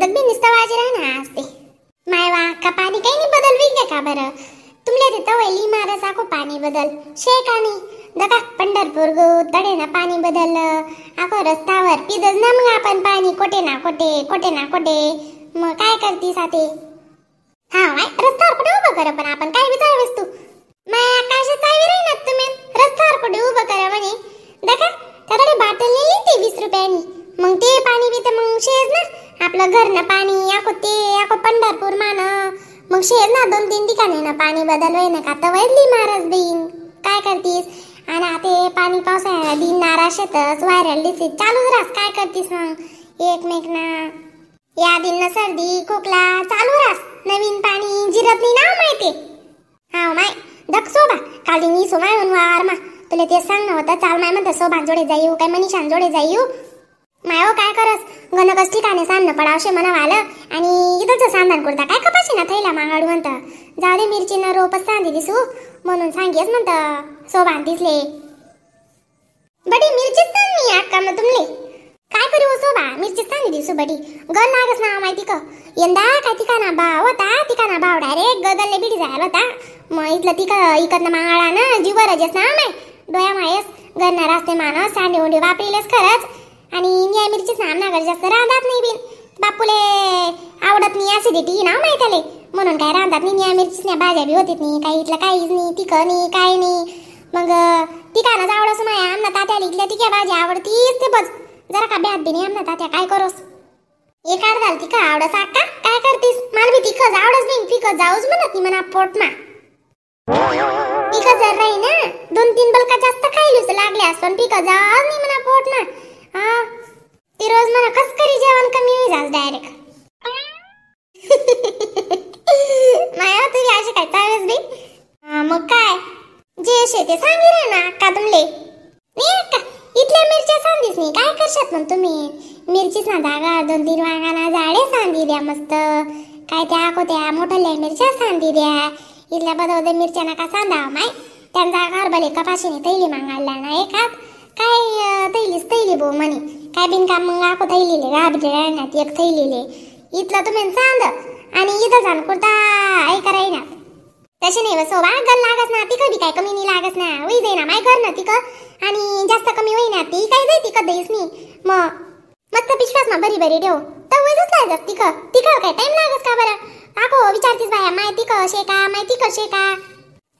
तब भी निस्ता वाजे राहणार असते मायवा का पाणी काही नाही बदल काबर तुम ले देता तिथं वैली मारा साखो पाणी बदल शे कानी दका पंढरपूर गो तडे ना पाणी बदल आखो रस्तावर दस ना मग आपण पाणी कोठे ना कोठे कोठे ना कोठे म काय करती साथे हाँ वाय रस्त्यावर कोटे उभं करो पण आपण काय विचारवेस तू आकाश आकाशात काय रही ना तुम्ही रस्त्यावर कोटे उभं करा मने दका तड़े बाटल नेली ते वीस रुपयानी मग ते पाणी भी तर मग ना आपलं घरनं पाणी याको ते याको पंढरपूर मान मग शेर ना दोन तीन ठिकाणी ना पाणी बदल ना का तर वैदली महाराज बिन काय करतीस आणि आता पाणी पावसाळ्याला दिन नारा शेतच व्हायरल डिसीज चालूच राहस काय करतीस मग एकमेक ना या दिन सर्दी खोकला चालू राहस नवीन पाणी जिरतली ना माहिती हा माय दक सोबा काली मी सोमा म्हणून वार मा तुला ते सांग नव्हतं चाल माय म्हणतं जोडे जाईऊ काय मनीषांजोडे जाईऊ मायो हो, काय करस गणकस ठिकाणे सान्न पडावशे म्हणा आलं आणि इथंच सांदान कुर्ता काय कपाशी ना थैला मांगाडू म्हणत जाऊ मिरची मिरचीनं रोपच सांदी दिसू म्हणून सांगेस म्हणत सोबान दिसले बडी मिरचीच सांग मी अक्का तुमले काय करू हो सोबा मिरचीच सांदी दिसू बडी गण लागस ना माहिती का यंदा काय ठिकाणा भाव होता ठिकाणा भाव डायरेक्ट गदलले बिडी जायला होता मग इथलं तिक इकडनं माळा ना जीवर ना माय डोया मायस गणना रास्ते मानस सांडे उंडे वापरिलेस खरंच आणि निळ्या मिरचीच ना आमनाकडे जास्त रांधात नाही बिन बापूले आवडत नाही देते ना माहित आले म्हणून काय रांधात नाही निळ्या मिरचीच नाही भाज्या बी होतीत नाही काही इथलं काहीच नाही तिखं नाही काय नाही मग तिकालाच आवडस माया आमना तात्याला इथल्या तिक्या भाज्या आवडतीच ते बस जरा का ब्यात बी नाही आमना तात्या काय करोस एक अर्धाल तिखं आवडस आका काय करतीस मला बी तिखंच आवडस बिन तिखं जाऊच म्हणत नाही म्हणा पोटमा तिखं जर राही ना दोन तीन बलका जास्त खायलूच लागले पण तिखं जाऊच नाही म्हणा पोटना हा ती रोज मला कस करी जेवण कमी झालं डायरेक्ट माया तुझी अशी काय चालच बी मग काय जे असे ते सांगी रे ना का तुमले इथल्या मिरच्या सांगीस नाही काय करशात मग तुम्ही मिरचीच ना जागा दोन तीन वांगाना जाळे सांगी द्या मस्त काय त्या कोत्या मोठ्या मिरच्या सांगी द्या इथल्या बदल मिरच्या ना का सांदा माय त्यांचा घर भले कपाशीने तैली मागायला ना एकात काय थैलीस थैली भाऊ म्हणे काय बिन काम मग आखो थैलीले गाबजे ना एक थैलीले इथलं तुम्ही चांद आणि इथं जाण कुर्ता ऐका ना तसे नाही सोबा गल लागस ना ती बी काय कमी नाही लागस ना होई जाईना माय कर ना तिकं आणि जास्त कमी होई ना ती काय जाई तिकं दहीस नाही मग मस्त पिशवास ना बरी बरी ठेव तर वयच लागत तिकं तिकं काय टाइम लागस का बरं आखो विचारतीस बाया माहिती कशे का माहिती कशे का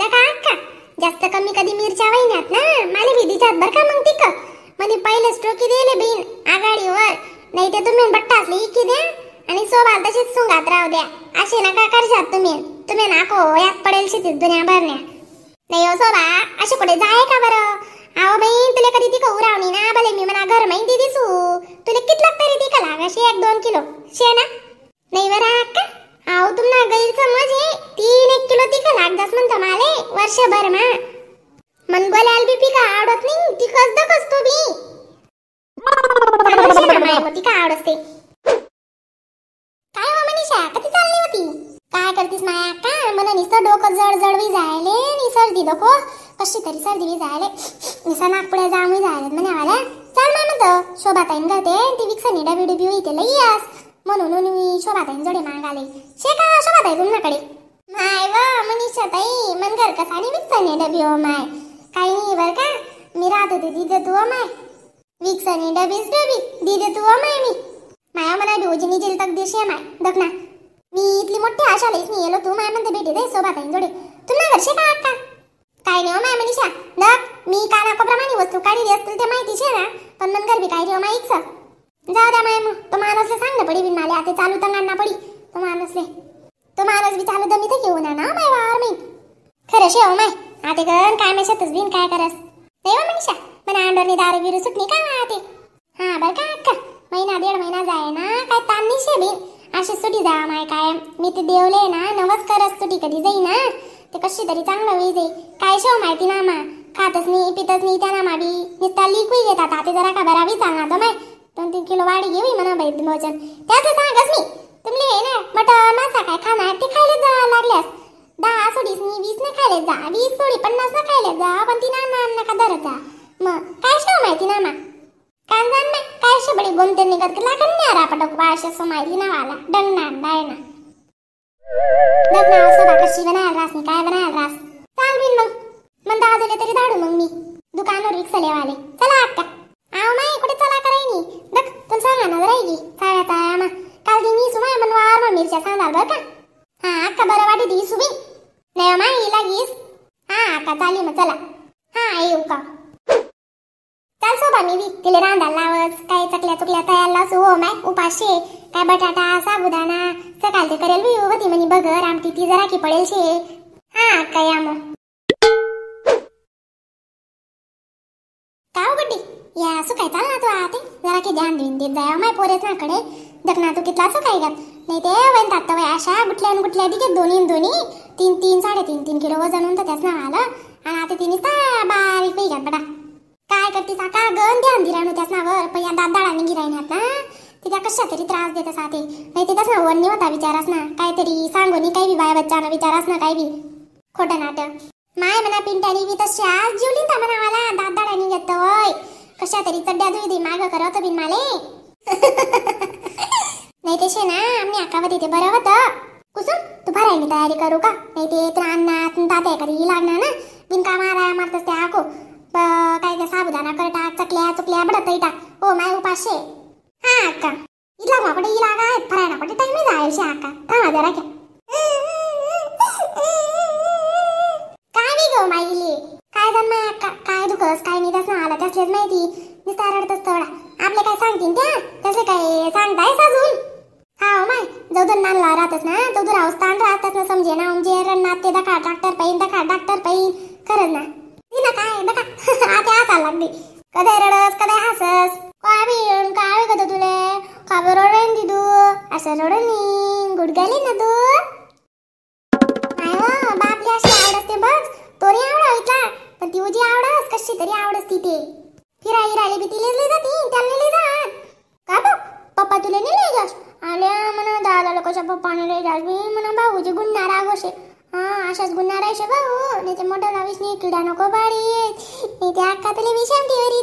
दका का जास्त कमी कधी मिरच्या वहिन्यात ना मला भी जात बर का मग तिक म्हणे पहिले स्ट्रोकी दिले बिन आघाडीवर नाही ते तुम्ही बट्टा असले इकी द्या आणि सोबा तशीच सुंगात राहू द्या असे नका करशात तुम्ही तुम्ही नाको यात पडेल शेतीत दुनिया भरण्या नाही हो सोबा असे कुठे जाय का बरं आओ बहीण तुला कधी तिक उरावणी ना भले मी म्हणा घर माहिती दिसू तुला किती तरी तिक लागाशे एक दोन किलो शे ना नाही बरं का आहो तुम्हाला गैरसमज हे तीन वर्षभर मा मनगोल्याला बी का आवडत नाही ती कसदा कसतो बी ती का आवडते काय हो मनीषा कधी चालली होती काय करतीस माया का मला निसर डोकं जड जडवी जायले निसर सर्दी डोको कशी तरी सर्दी बी जायले निसा नागपुड्या जामी जायले म्हणे चल चाल ना शोभा शोभाताईन करते ती विक्स निडा बिडू बी इथे लई यास म्हणून शोभाताईन जडे मागाले शे का शोभाताई तुमच्याकडे माय व मनीषा ताई मन घर का साडी विकसने डबी हो माय काही नाही बर का मी राहत होते दिदे तू माय विकसने डबीच डबी दिदे तू माय मी माया मना डोजनी जेल तक दिशे माय ना मी इतली मोठी आशा लईच नाही येलो तू माय म्हणते भेटे दे सोबत आहे जोडे तू ना घरशे का आटका काय नाही हो माय मनीषा दख मी का नाकाप्रमाणे वस्तू काडी असतील ते माहिती छे ना पण मन घर बी काय रे माय इच्छा जाऊ द्या माय मग तो माणसले सांग ना पडी बिन माले आते चालू तंगांना पडी तो माणसले तो महाराज बी चालू दमी तर घेऊन ना माय वावर मी खरं शेव हो माय आते गण काय माय बिन काय करस देवा हो मनीषा मना अंडोरनी दारू बिरू सुटनी का आते हा बर का अक्का महिना दीड महिना जाय ना काय ताण शे बिन अशी सुटी जा माय काय मी ते देवले ना नवस करस सुटी कधी जाई ना ते कशी तरी चांगलं होई जाई काय शेव हो माहिती ना मा खातच नाही पितच नाही त्या नामा बी निस्ता होई घेतात आता जरा का बरावी सांगा चालणार तो माय दोन तीन किलो वाढी घेऊ म्हणा बैद मोजन त्याचं सांगस मी तुम्ही हे ना मटण मासा काय खाणार ते खायला जा लागल्यास दहा सोडीस मी वीस ने खायला जा वीस सोडी पन्नास ना खायला जा पण ती नाना अन्ना का धरत जा मग काय शो माहिती नाना काय जाण ना काय शे बडी गोंते निघत की लागण नाही आरा पटक वाशे सो माहिती ना वाला डंग ना दाय ना डंग ना असो बाका ना रास नी काय बनाल रास चाल बिन मग मन दहा तरी धाडू मग मी दुकानवर रिक्षा लेवाले चला आता आव नाही कुठे चला हो उपाशे काय बटाटा साबुदाना सकाळ ते करेल मी होती म्हणे बगर आमटी ती जरा की पडेल शे हा काय आमो हो काव गड्डी या असं चाल ना तू आते जरा की ध्यान देऊन देत जाय हो माय पोरेच नाकडे दखना तू कितला असं काय नाही ते वैन तात्ता वय अशा गुटल्यान गुटल्या दिगे दोन्ही दोन्ही तीन तीन साडेतीन तीन किलो वजन होतं त्याच नाव आलं आणि आता तिने बारीक पैकी घात बटा काय करते का गण ध्यान दिला त्याच नावावर पहिल्या दात दाडाने गिरायन आता तिला कशा तरी त्रास देत साठी नाही ते तसं वन्य होता विचारास ना काहीतरी सांगोनी काही बी बाय बच्चा विचारास ना काही बी खोटं नाटक माय म्हणा पिंट्यानी बी तशी आज जीवली ता म्हणा मला दादाडानी घेत होय कशा तरी चड्ड्या धुई माग करत बिन माले नाही ते ना आम्ही आकावत इथे बरं होतं कुसुम तू भरायनी तयारी करू का नाही ते तर अन्ना तात्या कधी लागणार ना बिनका मारा मारतस ते आको काय काय साबुदाना करता चकल्या चुकल्या बडतही ओ हो माय उपाशे అక్క ఇలా ఒకటి ఇలాగా ఎప్పుడైనా ఒకటి టైం మీద ఆయుష అక్క దొరక काय गो माईली काय जन्माय अक्का काय दुखस काय नाही त्यास आला माहिती निस्ता रडतस आपले काय सांगतील त्या तसे काय सांगताय अजून हाव माय नानला ना ना समजे ना म्हणजे डॉक्टर डॉक्टर ना काय कधी रडस कधी काय बी काय तुले कावे रडेन ती तू असं गुड गुडगाली ना तू नाही हो, अशी आवड असते बस तोरी आवड ऐकला पण ती उजी आवडस कशी तरी आवडस तिथे फिराई राहिली बी ती लई जाती त्याला लई जात का बघ पप्पा तुले नाही लई जास आल्या म्हणा दादा लोकांच्या पप्पाने ले जास बी म्हणा भाऊजी गुन्हा रागोशे हां अशाच गुन्हा राहायचे भाऊ नाही ते मोठा रावीस नाही किडा नको बाळी नाही ते अक्का तुला विषम ठेवरी